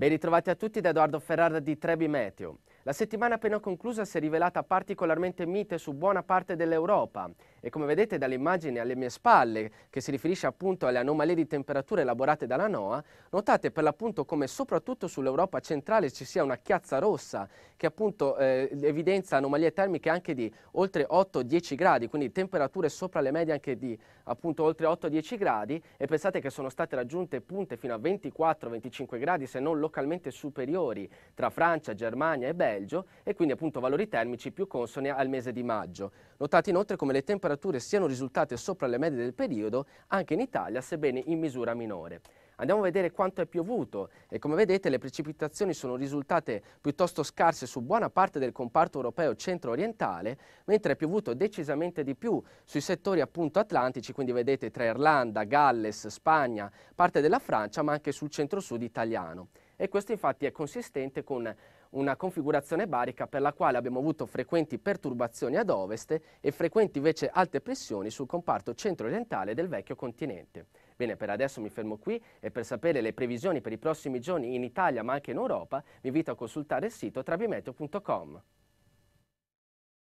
Ben ritrovati a tutti da Edoardo Ferrara di Trebi Meteo. La settimana appena conclusa si è rivelata particolarmente mite su buona parte dell'Europa e come vedete dalle immagini alle mie spalle, che si riferisce appunto alle anomalie di temperature elaborate dalla NOAA, notate per l'appunto come soprattutto sull'Europa centrale ci sia una chiazza rossa che appunto eh, evidenzia anomalie termiche anche di oltre 8-10 gradi, quindi temperature sopra le medie anche di appunto oltre 8-10 gradi e pensate che sono state raggiunte punte fino a 24-25 gradi se non localmente superiori tra Francia, Germania e Belgio Belgio e quindi appunto valori termici più consoni al mese di maggio. Notate inoltre come le temperature siano risultate sopra le medie del periodo anche in Italia, sebbene in misura minore. Andiamo a vedere quanto è piovuto e come vedete le precipitazioni sono risultate piuttosto scarse su buona parte del comparto europeo centro-orientale, mentre è piovuto decisamente di più sui settori appunto atlantici, quindi vedete tra Irlanda, Galles, Spagna, parte della Francia, ma anche sul centro-sud italiano e questo infatti è consistente con una configurazione barica per la quale abbiamo avuto frequenti perturbazioni ad ovest e frequenti invece alte pressioni sul comparto centro-orientale del vecchio continente. Bene, per adesso mi fermo qui e per sapere le previsioni per i prossimi giorni in Italia ma anche in Europa vi invito a consultare il sito travimeteo.com.